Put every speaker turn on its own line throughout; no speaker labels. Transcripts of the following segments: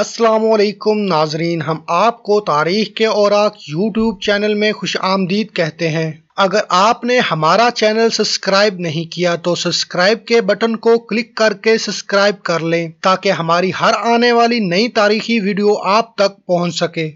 असलम नाजरीन हम आपको तारीख के औरक यूट्यूब चैनल में खुश आमदीद कहते हैं अगर आपने हमारा चैनल सब्सक्राइब नहीं किया तो सब्सक्राइब के बटन को क्लिक करके सब्सक्राइब कर लें ताकि हमारी हर आने वाली नई तारीखी वीडियो आप तक पहुंच सके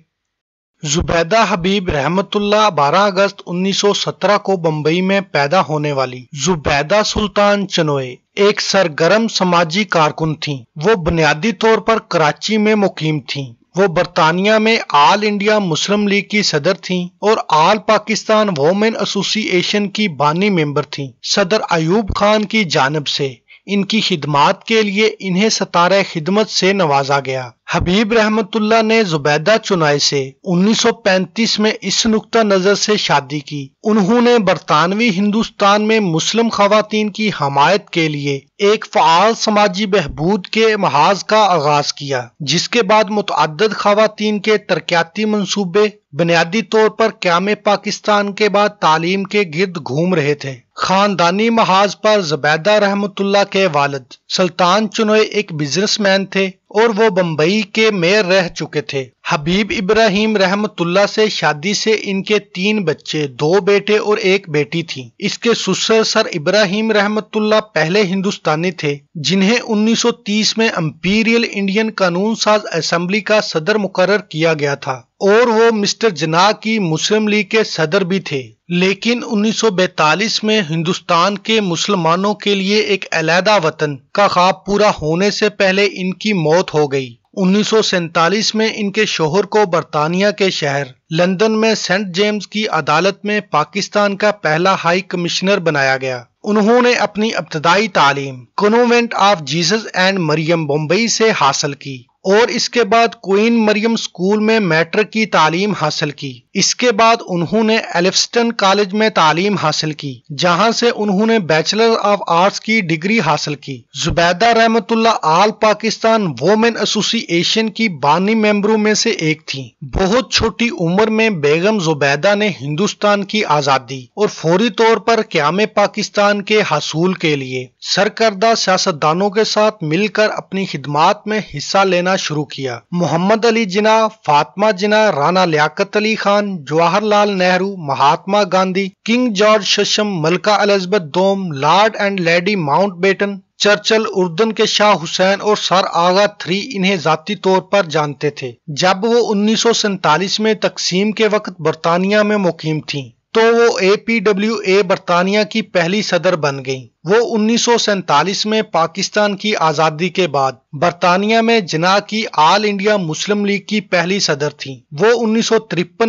जुबैदा हबीब रहमतुल्ला 12 अगस्त 1917 को बम्बई में पैदा होने वाली जुबैदा सुल्तान चनोए एक सरगर्म समाजी कारकुन थीं। वो बुनियादी तौर पर कराची में मुकीम थी वो बरतानिया में आल इंडिया मुस्लिम लीग की सदर थी और आल पाकिस्तान वोमेन एसोसिएशन की बानी मेंबर थी सदर अयूब खान की जानब से इनकी खिदमात के लिए इन्हें सतारा खिदमत से नवाजा गया हबीब रहमतुल्ला ने जुबैदा चुनाई से 1935 में इस नुकता नज़र से शादी की उन्होंने बरतानवी हिंदुस्तान में मुस्लिम खातन की हमायत के लिए एक फ़ाल समाजी बहबूद के महाज का आगाज किया जिसके बाद मुतद खवतान के तरक्याती मनसूबे बुनियादी तौर पर क्याम पाकिस्तान के बाद तालीम के गिर्द घूम रहे थे खानदानी महाज पर जबैदा रहमतुल्ला के वालद सुल्तान चुनोए एक बिजनेसमैन थे और वो बंबई के मेयर रह चुके थे हबीब इब्राहिम रहमतुल्ला से शादी से इनके तीन बच्चे दो बेटे और एक बेटी थी इसके सुसर सर इब्राहिम रहमतुल्ला पहले हिंदुस्तानी थे जिन्हें 1930 में अम्पीरियल इंडियन कानून साज असम्बली का सदर मुकर किया गया था और वो मिस्टर जना की मुस्लिम लीग के सदर भी थे लेकिन 1942 में हिंदुस्तान के मुसलमानों के लिए एक अलहदा वतन का ख्वाब पूरा होने से पहले इनकी मौत हो गई 1947 में इनके शोहर को बरतानिया के शहर लंदन में सेंट जेम्स की अदालत में पाकिस्तान का पहला हाई कमिश्नर बनाया गया उन्होंने अपनी अब्तदाई तालीम कन्वेंट ऑफ जीसस एंड मरियम बम्बई से हासिल की और इसके बाद क्वीन मरियम स्कूल में मैट्रिक की तालीम हासिल की इसके बाद उन्होंने एलिफ्टन कॉलेज में तालीम हासिल की जहां से उन्होंने बैचलर ऑफ आर्ट्स की डिग्री हासिल की Zubaida Rahmatullah all Pakistan women association की बानी मेंबरों में से एक थी बहुत छोटी उम्र में बेगम जुबैदा ने हिंदुस्तान की आज़ादी और फौरी तौर पर क्याम पाकिस्तान के हासूल के लिए सरकर्दा सियासतदानों के साथ मिलकर अपनी खिदमात में हिस्सा लेना देना शुरू किया मोहम्मद अली जिना फातमा जिना राना लियाकत अली खान जवाहरलाल नेहरू महात्मा गांधी किंग जॉर्ज शशम मलका अलिजबत दोम lord and lady Mountbatten Churchill उर्दन के शाह हुसैन और सर आगा थ्री इन्हें जाती तौर पर जानते थे जब वो उन्नीस में तकसीम के वक्त बरतानिया में मुकीम थीं तो वो ए पी डब्ल्यू ए बरतानिया की पहली सदर बन गई वो उन्नीस में पाकिस्तान की आज़ादी के बाद बरतानिया में जना की ऑल इंडिया मुस्लिम लीग की पहली सदर थी वो उन्नीस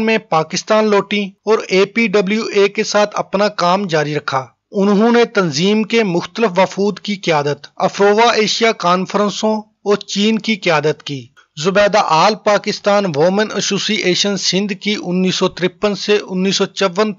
में पाकिस्तान लौटी और ए पी डब्ल्यू ए के साथ अपना काम जारी रखा उन्होंने तंजीम के मुख्तलफ वफूद की क्यादत अफ्रोवा एशिया कॉन्फ्रेंसों और चीन की क्यादत की Zubaida all Pakistan women association Sindh की उन्नीस से उन्नीस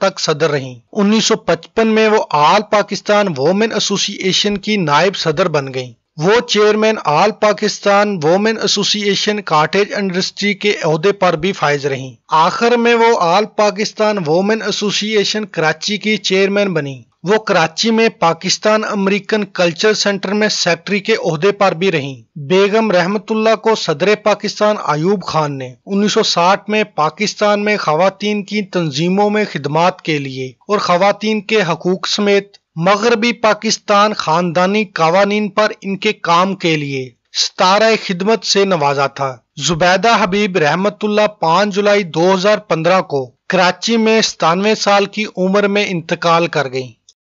तक सदर रहीं 1955 में वो आल पाकिस्तान वोमेन एसोसिएशन की नायब सदर बन गईं वो chairman all Pakistan women association cottage industry के अहदे पर भी फायज रहीं आखिर में वो all Pakistan women association Karachi की चेयरमैन बनी वो कराची में पाकिस्तान अमेरिकन कल्चर सेंटर में सेक्रेटरी के अहदे पर भी रहीं बेगम रहमतुल्ला को सदर पाकिस्तान आयूब खान ने 1960 में पाकिस्तान में खातन की तंजीमों में खिदमात के लिए और खातन के हकूक समेत मगरबी पाकिस्तान खानदानी कवानीन पर इनके काम के लिए सतारा खिदमत से नवाजा था जुबैदा हबीब रहमतुल्ला 5 जुलाई 2015 को कराची में सतानवे साल की उम्र में इंतकाल कर गईं।